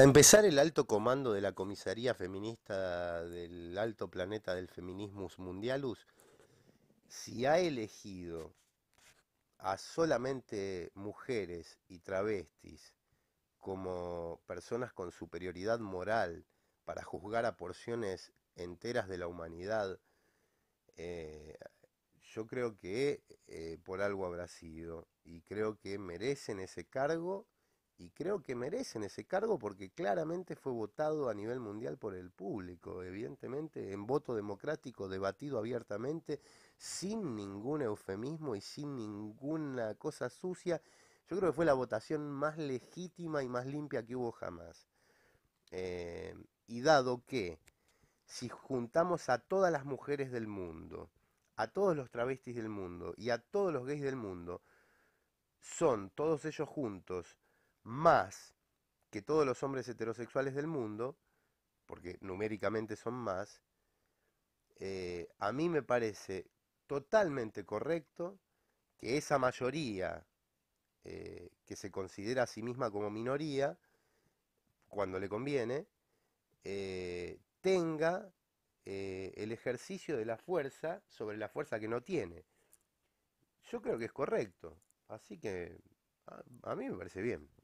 Para empezar, el alto comando de la comisaría feminista del alto planeta del feminismus mundialus, si ha elegido a solamente mujeres y travestis como personas con superioridad moral para juzgar a porciones enteras de la humanidad, eh, yo creo que eh, por algo habrá sido y creo que merecen ese cargo y creo que merecen ese cargo porque claramente fue votado a nivel mundial por el público, evidentemente en voto democrático debatido abiertamente, sin ningún eufemismo y sin ninguna cosa sucia. Yo creo que fue la votación más legítima y más limpia que hubo jamás. Eh, y dado que si juntamos a todas las mujeres del mundo, a todos los travestis del mundo y a todos los gays del mundo, son todos ellos juntos más que todos los hombres heterosexuales del mundo, porque numéricamente son más, eh, a mí me parece totalmente correcto que esa mayoría eh, que se considera a sí misma como minoría, cuando le conviene, eh, tenga el ejercicio de la fuerza sobre la fuerza que no tiene. Yo creo que es correcto, así que a mí me parece bien.